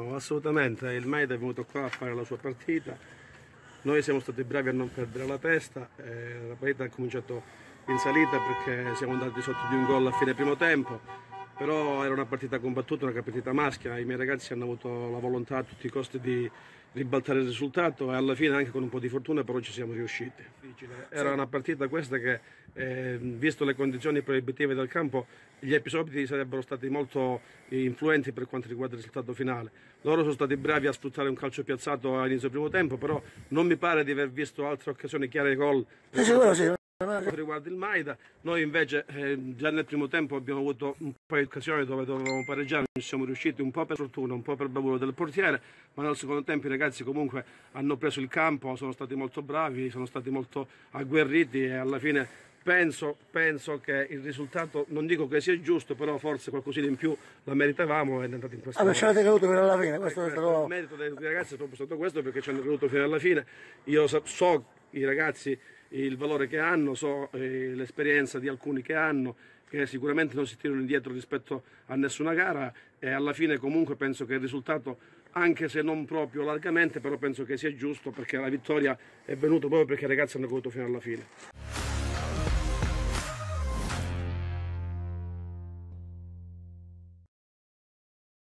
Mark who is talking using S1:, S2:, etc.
S1: No, assolutamente, il Maida è venuto qua a fare la sua partita, noi siamo stati bravi a non perdere la testa, eh, la partita ha cominciato in salita perché siamo andati sotto di un gol a fine primo tempo, però era una partita combattuta, una partita maschia, i miei ragazzi hanno avuto la volontà a tutti i costi di ribaltare il risultato e alla fine anche con un po' di fortuna però ci siamo riusciti. Era una partita questa che, eh, visto le condizioni proibitive del campo, gli episodi sarebbero stati molto influenti per quanto riguarda il risultato finale. Loro sono stati bravi a sfruttare un calcio piazzato all'inizio del primo tempo, però non mi pare di aver visto altre occasioni chiare di gol. Eh, quanto riguarda il Maida, noi invece eh, già nel primo tempo abbiamo avuto un po' di occasioni dove dovevamo pareggiare, non siamo riusciti un po' per fortuna, un po' per bravura del portiere, ma nel secondo tempo i ragazzi comunque hanno preso il campo, sono stati molto bravi, sono stati molto agguerriti e alla fine Penso, penso, che il risultato, non dico che sia giusto, però forse qualcosina in più la meritavamo e è andato in questa Vabbè, ah, ce creduto fino alla fine. Questo è stato... Il merito dei ragazzi è proprio stato questo perché ci hanno creduto fino alla fine. Io so, so i ragazzi il valore che hanno, so eh, l'esperienza di alcuni che hanno, che sicuramente non si tirano indietro rispetto a nessuna gara e alla fine comunque penso che il risultato, anche se non proprio largamente, però penso che sia giusto perché la vittoria è venuta proprio perché i ragazzi hanno goduto fino alla fine.